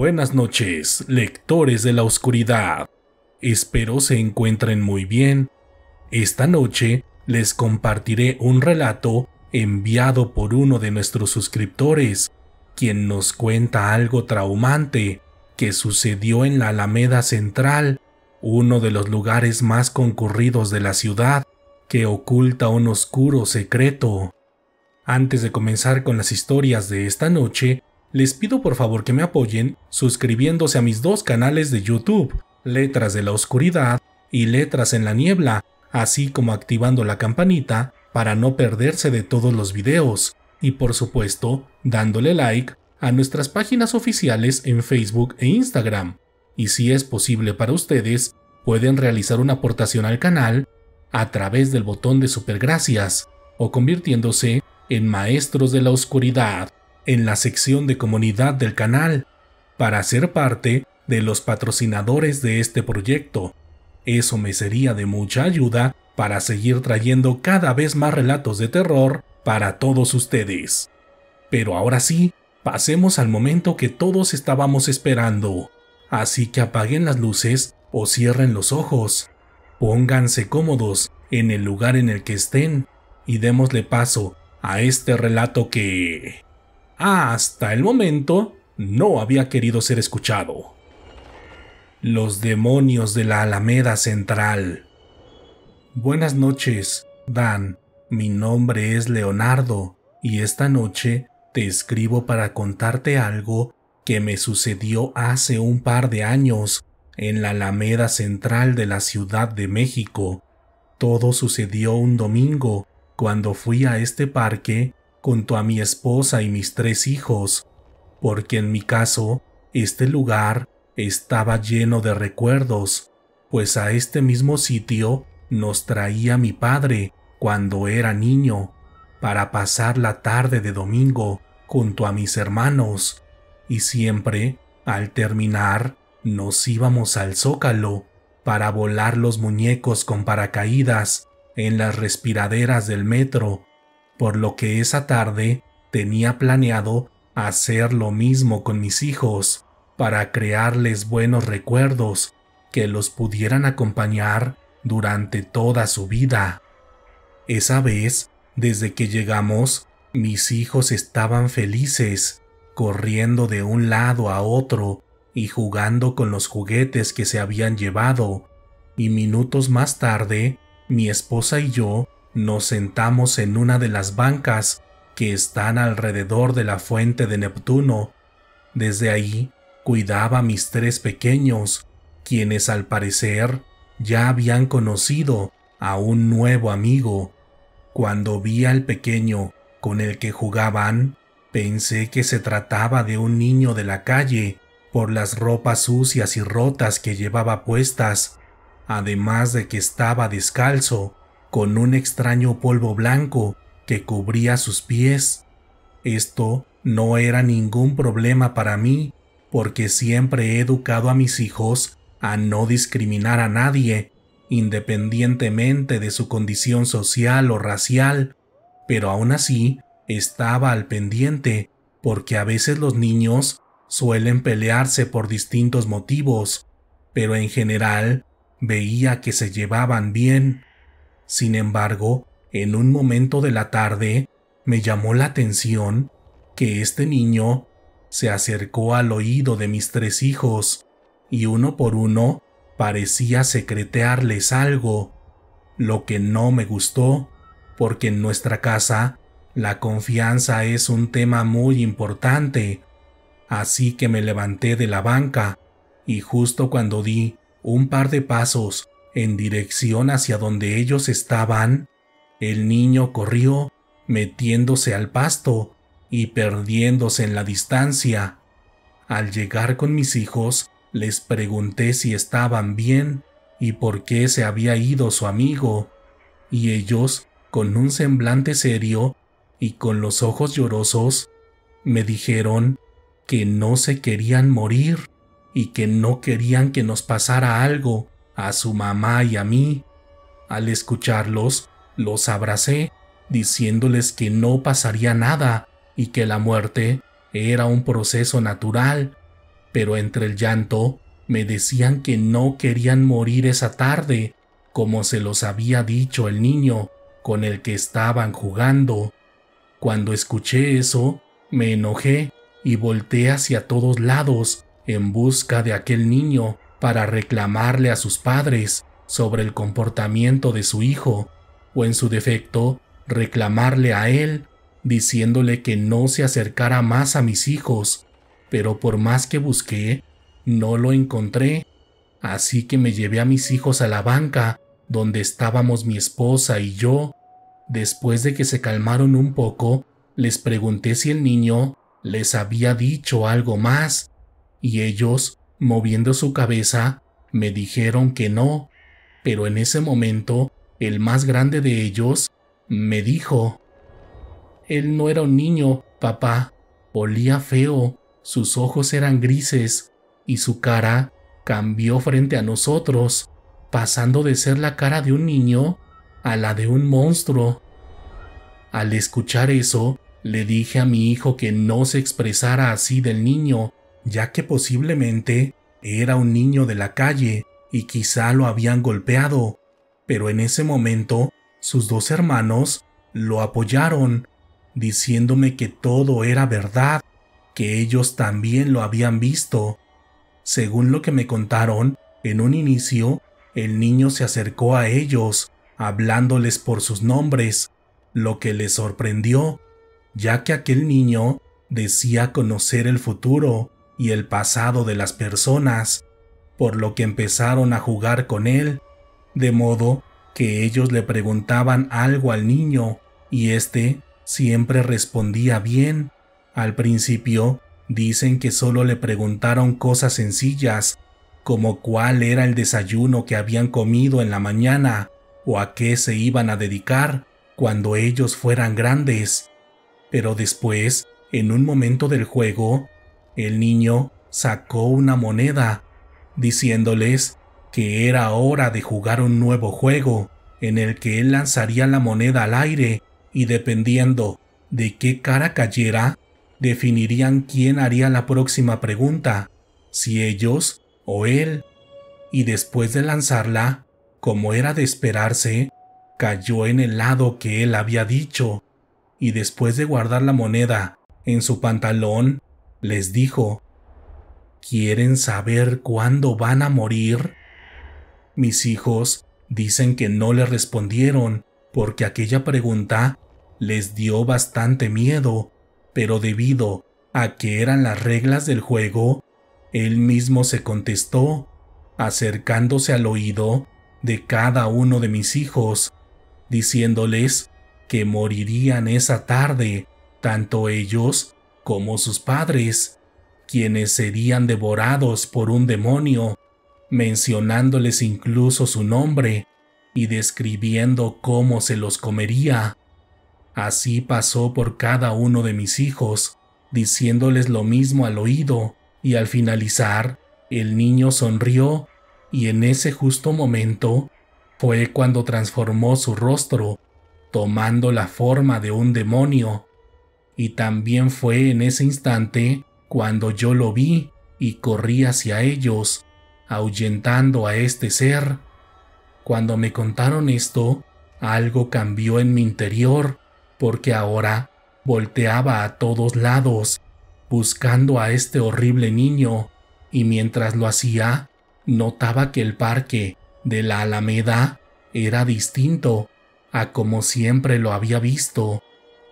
Buenas noches, lectores de la oscuridad. Espero se encuentren muy bien. Esta noche les compartiré un relato enviado por uno de nuestros suscriptores, quien nos cuenta algo traumante que sucedió en la Alameda Central, uno de los lugares más concurridos de la ciudad, que oculta un oscuro secreto. Antes de comenzar con las historias de esta noche, les pido por favor que me apoyen suscribiéndose a mis dos canales de YouTube, Letras de la Oscuridad y Letras en la Niebla, así como activando la campanita para no perderse de todos los videos, y por supuesto dándole like a nuestras páginas oficiales en Facebook e Instagram, y si es posible para ustedes, pueden realizar una aportación al canal a través del botón de supergracias o convirtiéndose en maestros de la oscuridad en la sección de comunidad del canal para ser parte de los patrocinadores de este proyecto. Eso me sería de mucha ayuda para seguir trayendo cada vez más relatos de terror para todos ustedes. Pero ahora sí, pasemos al momento que todos estábamos esperando. Así que apaguen las luces o cierren los ojos. Pónganse cómodos en el lugar en el que estén y démosle paso a este relato que hasta el momento no había querido ser escuchado. Los demonios de la Alameda Central. Buenas noches, Dan. Mi nombre es Leonardo y esta noche te escribo para contarte algo que me sucedió hace un par de años en la Alameda Central de la Ciudad de México. Todo sucedió un domingo cuando fui a este parque junto a mi esposa y mis tres hijos, porque en mi caso, este lugar estaba lleno de recuerdos, pues a este mismo sitio nos traía mi padre cuando era niño, para pasar la tarde de domingo junto a mis hermanos, y siempre, al terminar, nos íbamos al zócalo para volar los muñecos con paracaídas en las respiraderas del metro por lo que esa tarde tenía planeado hacer lo mismo con mis hijos para crearles buenos recuerdos que los pudieran acompañar durante toda su vida. Esa vez, desde que llegamos, mis hijos estaban felices, corriendo de un lado a otro y jugando con los juguetes que se habían llevado, y minutos más tarde, mi esposa y yo nos sentamos en una de las bancas que están alrededor de la fuente de Neptuno. Desde ahí cuidaba a mis tres pequeños, quienes al parecer ya habían conocido a un nuevo amigo. Cuando vi al pequeño con el que jugaban, pensé que se trataba de un niño de la calle por las ropas sucias y rotas que llevaba puestas, además de que estaba descalzo con un extraño polvo blanco que cubría sus pies. Esto no era ningún problema para mí, porque siempre he educado a mis hijos a no discriminar a nadie, independientemente de su condición social o racial, pero aún así estaba al pendiente, porque a veces los niños suelen pelearse por distintos motivos, pero en general veía que se llevaban bien. Sin embargo, en un momento de la tarde, me llamó la atención que este niño se acercó al oído de mis tres hijos y uno por uno parecía secretearles algo, lo que no me gustó, porque en nuestra casa la confianza es un tema muy importante. Así que me levanté de la banca y justo cuando di un par de pasos en dirección hacia donde ellos estaban, el niño corrió, metiéndose al pasto y perdiéndose en la distancia. Al llegar con mis hijos, les pregunté si estaban bien y por qué se había ido su amigo, y ellos, con un semblante serio y con los ojos llorosos, me dijeron que no se querían morir y que no querían que nos pasara algo a su mamá y a mí. Al escucharlos, los abracé, diciéndoles que no pasaría nada y que la muerte era un proceso natural, pero entre el llanto me decían que no querían morir esa tarde, como se los había dicho el niño con el que estaban jugando. Cuando escuché eso, me enojé y volteé hacia todos lados en busca de aquel niño para reclamarle a sus padres sobre el comportamiento de su hijo, o en su defecto, reclamarle a él, diciéndole que no se acercara más a mis hijos, pero por más que busqué, no lo encontré, así que me llevé a mis hijos a la banca, donde estábamos mi esposa y yo. Después de que se calmaron un poco, les pregunté si el niño les había dicho algo más, y ellos Moviendo su cabeza, me dijeron que no, pero en ese momento, el más grande de ellos me dijo, Él no era un niño, papá, olía feo, sus ojos eran grises y su cara cambió frente a nosotros, pasando de ser la cara de un niño a la de un monstruo. Al escuchar eso, le dije a mi hijo que no se expresara así del niño, ya que posiblemente era un niño de la calle y quizá lo habían golpeado, pero en ese momento sus dos hermanos lo apoyaron, diciéndome que todo era verdad, que ellos también lo habían visto. Según lo que me contaron, en un inicio, el niño se acercó a ellos, hablándoles por sus nombres, lo que les sorprendió, ya que aquel niño decía conocer el futuro, y el pasado de las personas, por lo que empezaron a jugar con él, de modo que ellos le preguntaban algo al niño y éste siempre respondía bien. Al principio dicen que solo le preguntaron cosas sencillas, como cuál era el desayuno que habían comido en la mañana o a qué se iban a dedicar cuando ellos fueran grandes. Pero después, en un momento del juego, el niño sacó una moneda, diciéndoles que era hora de jugar un nuevo juego, en el que él lanzaría la moneda al aire y dependiendo de qué cara cayera, definirían quién haría la próxima pregunta, si ellos o él. Y después de lanzarla, como era de esperarse, cayó en el lado que él había dicho, y después de guardar la moneda en su pantalón, les dijo, ¿quieren saber cuándo van a morir? Mis hijos dicen que no le respondieron porque aquella pregunta les dio bastante miedo, pero debido a que eran las reglas del juego, él mismo se contestó, acercándose al oído de cada uno de mis hijos, diciéndoles que morirían esa tarde, tanto ellos como sus padres, quienes serían devorados por un demonio, mencionándoles incluso su nombre y describiendo cómo se los comería. Así pasó por cada uno de mis hijos, diciéndoles lo mismo al oído, y al finalizar, el niño sonrió, y en ese justo momento fue cuando transformó su rostro, tomando la forma de un demonio, y también fue en ese instante cuando yo lo vi y corrí hacia ellos, ahuyentando a este ser. Cuando me contaron esto, algo cambió en mi interior, porque ahora volteaba a todos lados, buscando a este horrible niño, y mientras lo hacía, notaba que el parque de la Alameda era distinto a como siempre lo había visto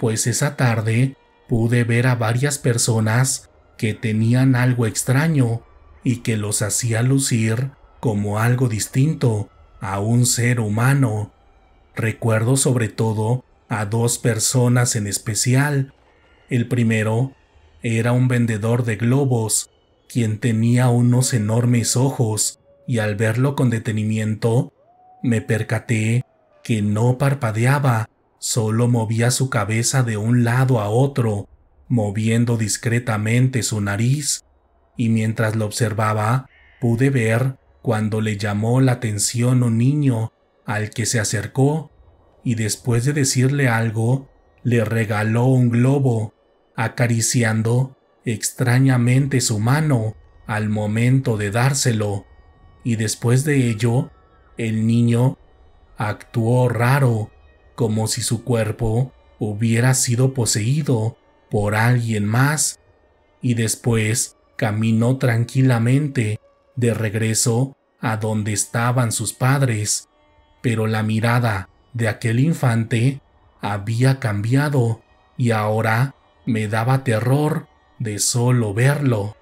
pues esa tarde pude ver a varias personas que tenían algo extraño y que los hacía lucir como algo distinto a un ser humano. Recuerdo sobre todo a dos personas en especial. El primero era un vendedor de globos, quien tenía unos enormes ojos, y al verlo con detenimiento, me percaté que no parpadeaba Solo movía su cabeza de un lado a otro, moviendo discretamente su nariz, y mientras lo observaba, pude ver cuando le llamó la atención un niño al que se acercó y después de decirle algo, le regaló un globo, acariciando extrañamente su mano al momento de dárselo, y después de ello, el niño actuó raro como si su cuerpo hubiera sido poseído por alguien más, y después caminó tranquilamente de regreso a donde estaban sus padres, pero la mirada de aquel infante había cambiado y ahora me daba terror de solo verlo.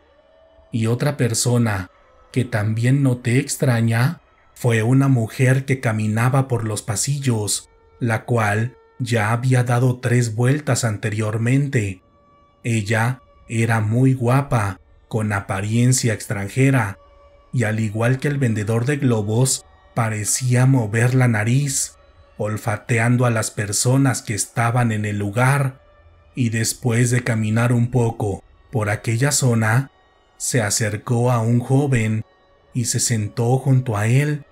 Y otra persona que también noté extraña fue una mujer que caminaba por los pasillos la cual ya había dado tres vueltas anteriormente. Ella era muy guapa, con apariencia extranjera, y al igual que el vendedor de globos, parecía mover la nariz, olfateando a las personas que estaban en el lugar, y después de caminar un poco por aquella zona, se acercó a un joven y se sentó junto a él,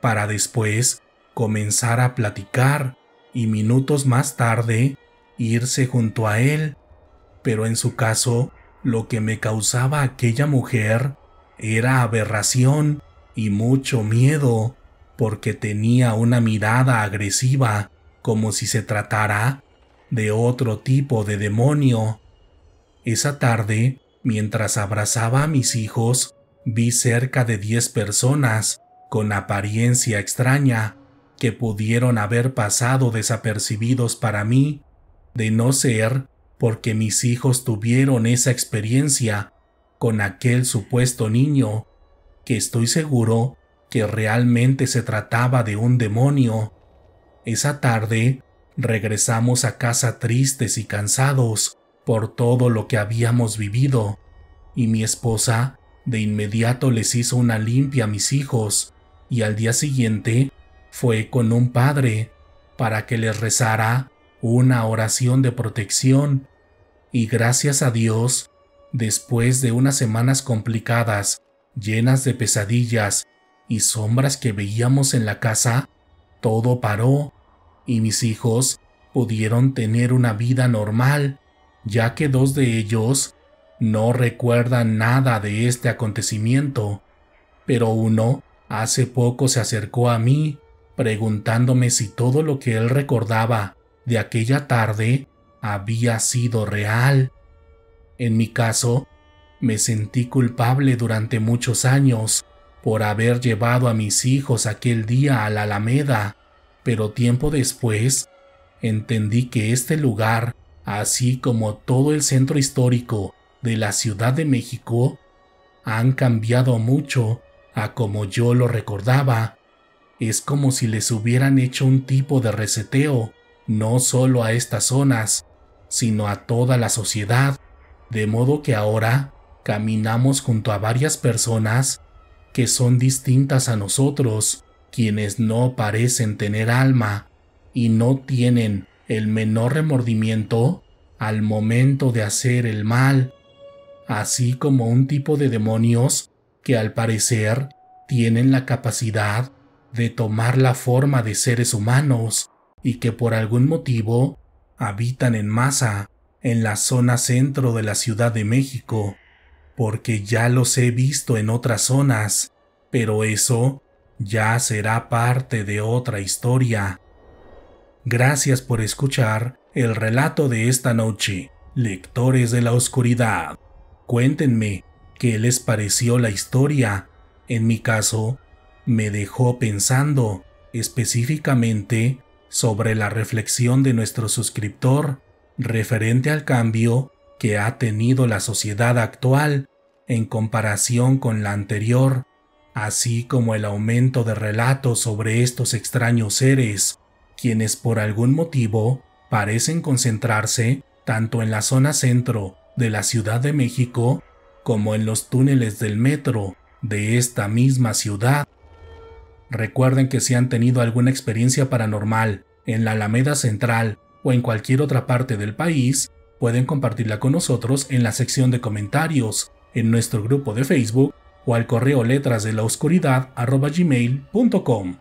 para después comenzar a platicar y minutos más tarde irse junto a él. Pero en su caso, lo que me causaba aquella mujer era aberración y mucho miedo, porque tenía una mirada agresiva, como si se tratara de otro tipo de demonio. Esa tarde, mientras abrazaba a mis hijos, vi cerca de diez personas, con apariencia extraña, que pudieron haber pasado desapercibidos para mí, de no ser porque mis hijos tuvieron esa experiencia con aquel supuesto niño, que estoy seguro que realmente se trataba de un demonio. Esa tarde regresamos a casa tristes y cansados por todo lo que habíamos vivido, y mi esposa de inmediato les hizo una limpia a mis hijos, y al día siguiente fue con un padre para que les rezara una oración de protección y gracias a Dios, después de unas semanas complicadas, llenas de pesadillas y sombras que veíamos en la casa, todo paró y mis hijos pudieron tener una vida normal, ya que dos de ellos no recuerdan nada de este acontecimiento, pero uno hace poco se acercó a mí preguntándome si todo lo que él recordaba de aquella tarde había sido real. En mi caso, me sentí culpable durante muchos años por haber llevado a mis hijos aquel día a la Alameda, pero tiempo después entendí que este lugar, así como todo el centro histórico de la Ciudad de México, han cambiado mucho a como yo lo recordaba es como si les hubieran hecho un tipo de reseteo, no solo a estas zonas, sino a toda la sociedad, de modo que ahora caminamos junto a varias personas que son distintas a nosotros, quienes no parecen tener alma y no tienen el menor remordimiento al momento de hacer el mal, así como un tipo de demonios que al parecer tienen la capacidad de tomar la forma de seres humanos y que por algún motivo habitan en masa en la zona centro de la Ciudad de México, porque ya los he visto en otras zonas, pero eso ya será parte de otra historia. Gracias por escuchar el relato de esta noche, lectores de la oscuridad. Cuéntenme qué les pareció la historia. En mi caso, me dejó pensando específicamente sobre la reflexión de nuestro suscriptor referente al cambio que ha tenido la sociedad actual en comparación con la anterior, así como el aumento de relatos sobre estos extraños seres, quienes por algún motivo parecen concentrarse tanto en la zona centro de la Ciudad de México como en los túneles del metro de esta misma ciudad. Recuerden que si han tenido alguna experiencia paranormal en la Alameda Central o en cualquier otra parte del país, pueden compartirla con nosotros en la sección de comentarios, en nuestro grupo de Facebook o al correo letras de la oscuridad gmail.com.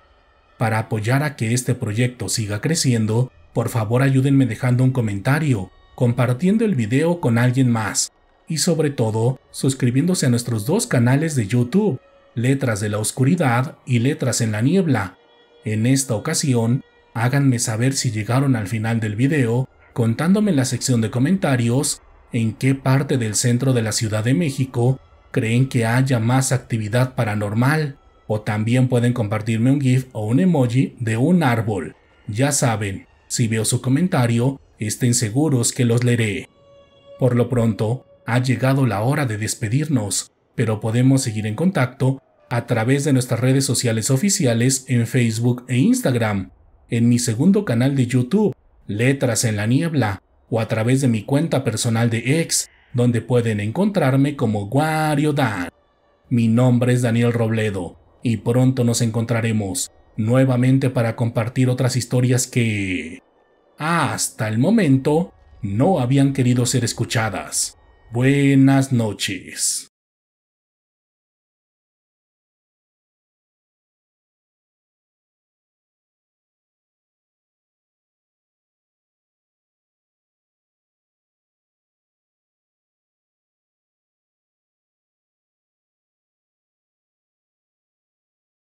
Para apoyar a que este proyecto siga creciendo, por favor ayúdenme dejando un comentario, compartiendo el video con alguien más y sobre todo suscribiéndose a nuestros dos canales de YouTube Letras de la Oscuridad y Letras en la Niebla. En esta ocasión, háganme saber si llegaron al final del video contándome en la sección de comentarios en qué parte del centro de la Ciudad de México creen que haya más actividad paranormal, o también pueden compartirme un GIF o un emoji de un árbol. Ya saben, si veo su comentario, estén seguros que los leeré. Por lo pronto, ha llegado la hora de despedirnos pero podemos seguir en contacto a través de nuestras redes sociales oficiales en Facebook e Instagram, en mi segundo canal de YouTube, Letras en la Niebla, o a través de mi cuenta personal de X, donde pueden encontrarme como Wario Dan. Mi nombre es Daniel Robledo, y pronto nos encontraremos nuevamente para compartir otras historias que... hasta el momento no habían querido ser escuchadas. Buenas noches.